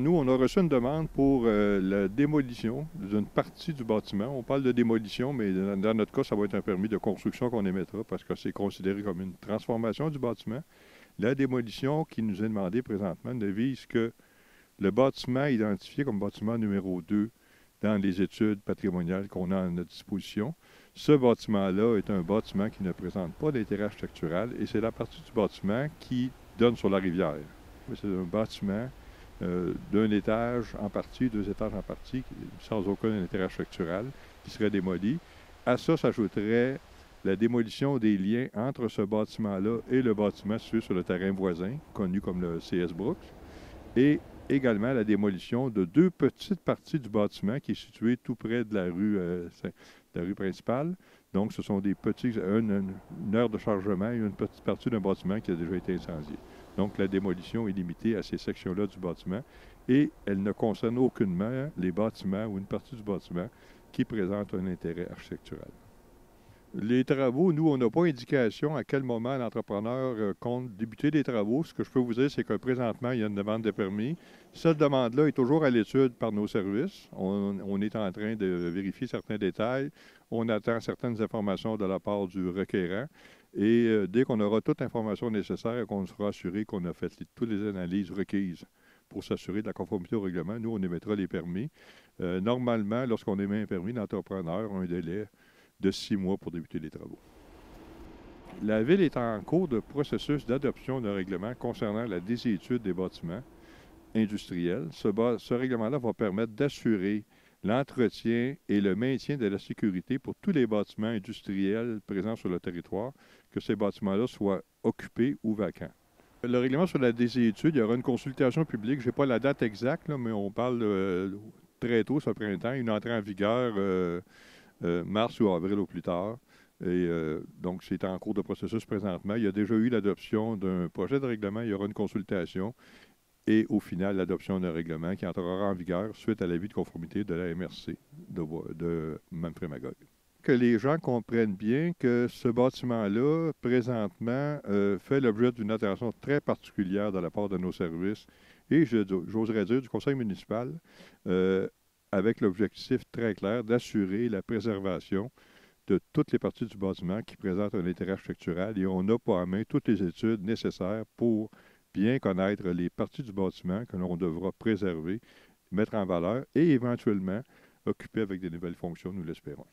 Nous, on a reçu une demande pour euh, la démolition d'une partie du bâtiment. On parle de démolition, mais dans notre cas, ça va être un permis de construction qu'on émettra parce que c'est considéré comme une transformation du bâtiment. La démolition qui nous est demandée présentement ne vise que le bâtiment identifié comme bâtiment numéro 2 dans les études patrimoniales qu'on a à notre disposition. Ce bâtiment-là est un bâtiment qui ne présente pas d'intérêt architectural et c'est la partie du bâtiment qui donne sur la rivière. C'est un bâtiment euh, d'un étage en partie, deux étages en partie, sans aucun intérêt architectural, qui serait démoli. À ça s'ajouterait la démolition des liens entre ce bâtiment-là et le bâtiment situé sur le terrain voisin, connu comme le CS Brooks, et également la démolition de deux petites parties du bâtiment qui est située tout près de la rue, euh, la rue principale. Donc, ce sont des petits, une, une heure de chargement et une petite partie d'un bâtiment qui a déjà été incendié. Donc, la démolition est limitée à ces sections-là du bâtiment et elle ne concerne aucunement les bâtiments ou une partie du bâtiment qui présente un intérêt architectural. Les travaux, nous, on n'a pas d'indication à quel moment l'entrepreneur euh, compte débuter les travaux. Ce que je peux vous dire, c'est que présentement, il y a une demande de permis. Cette demande-là est toujours à l'étude par nos services. On, est en train de vérifier certains détails. On attend certaines informations de la part du requérant. Et euh, dès qu'on aura toute information nécessaire, et qu'on sera assuré qu'on a fait toutes les analyses requises pour s'assurer de la conformité au règlement, nous, on émettra les permis. Euh, normalement, lorsqu'on émet un permis, l'entrepreneur a un délai de six mois pour débuter les travaux. La Ville est en cours de processus d'adoption d'un règlement concernant la désétude des bâtiments industriels. Ce, règlement-là va permettre d'assurer l'entretien et le maintien de la sécurité pour tous les bâtiments industriels présents sur le territoire, que ces bâtiments-là soient occupés ou vacants. Le règlement sur la désétude, il y aura une consultation publique. Je n'ai pas la date exacte, mais on parle euh, très tôt ce printemps, une entrée en vigueur. Euh, euh, mars ou avril au plus tard. Et euh, donc, c'est en cours de processus présentement. Il y a déjà eu l'adoption d'un projet de règlement, il y aura une consultation et au final, l'adoption d'un règlement qui entrera en vigueur suite à l'avis de conformité de la MRC de, de Manfred Magog. Que les gens comprennent bien que ce bâtiment-là, présentement, euh, fait l'objet d'une attention très particulière de la part de nos services et, j'oserais dire, du conseil municipal. Euh, avec l'objectif très clair d'assurer la préservation de toutes les parties du bâtiment qui présentent un intérêt architectural et on a pas à main toutes les études nécessaires pour bien connaître les parties du bâtiment que l'on devra préserver, mettre en valeur et éventuellement occuper avec des nouvelles fonctions, nous l'espérons.